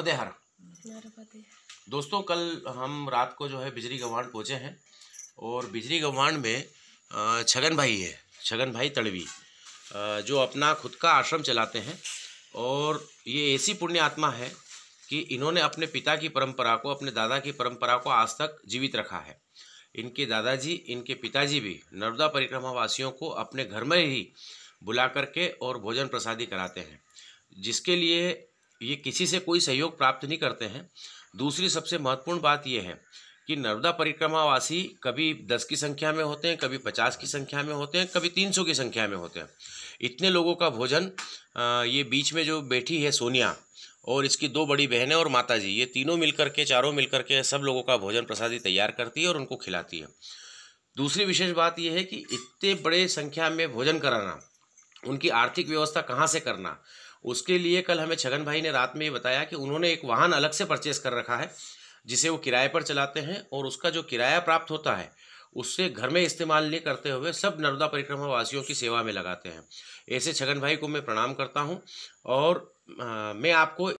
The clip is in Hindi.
फतेहर दोस्तों कल हम रात को जो है बिजरी गंवाण पहुँचे हैं और बिजरी गंवाण में छगन भाई है छगन भाई तड़वी जो अपना खुद का आश्रम चलाते हैं और ये ऐसी पुण्य आत्मा है कि इन्होंने अपने पिता की परंपरा को अपने दादा की परंपरा को आज तक जीवित रखा है इनके दादाजी इनके पिताजी भी नर्मदा परिक्रमा वासियों को अपने घर में ही बुला करके और भोजन प्रसादी कराते हैं जिसके लिए ये किसी से कोई सहयोग प्राप्त नहीं करते हैं दूसरी सबसे महत्वपूर्ण बात यह है कि नर्मदा परिक्रमावासी कभी दस की संख्या में होते हैं कभी पचास की संख्या में होते हैं कभी तीन सौ की संख्या में होते हैं इतने लोगों का भोजन ये बीच में जो बैठी है सोनिया और इसकी दो बड़ी बहनें और माता जी ये तीनों मिलकर के चारों मिलकर के सब लोगों का भोजन प्रसादी तैयार करती है और उनको खिलाती है दूसरी विशेष बात यह है कि इतने बड़े संख्या में भोजन कराना उनकी आर्थिक व्यवस्था कहाँ से करना उसके लिए कल हमें छगन भाई ने रात में ये बताया कि उन्होंने एक वाहन अलग से परचेस कर रखा है जिसे वो किराए पर चलाते हैं और उसका जो किराया प्राप्त होता है उससे घर में इस्तेमाल नहीं करते हुए सब नर्मदा परिक्रमा वासियों की सेवा में लगाते हैं ऐसे छगन भाई को मैं प्रणाम करता हूँ और आ, मैं आपको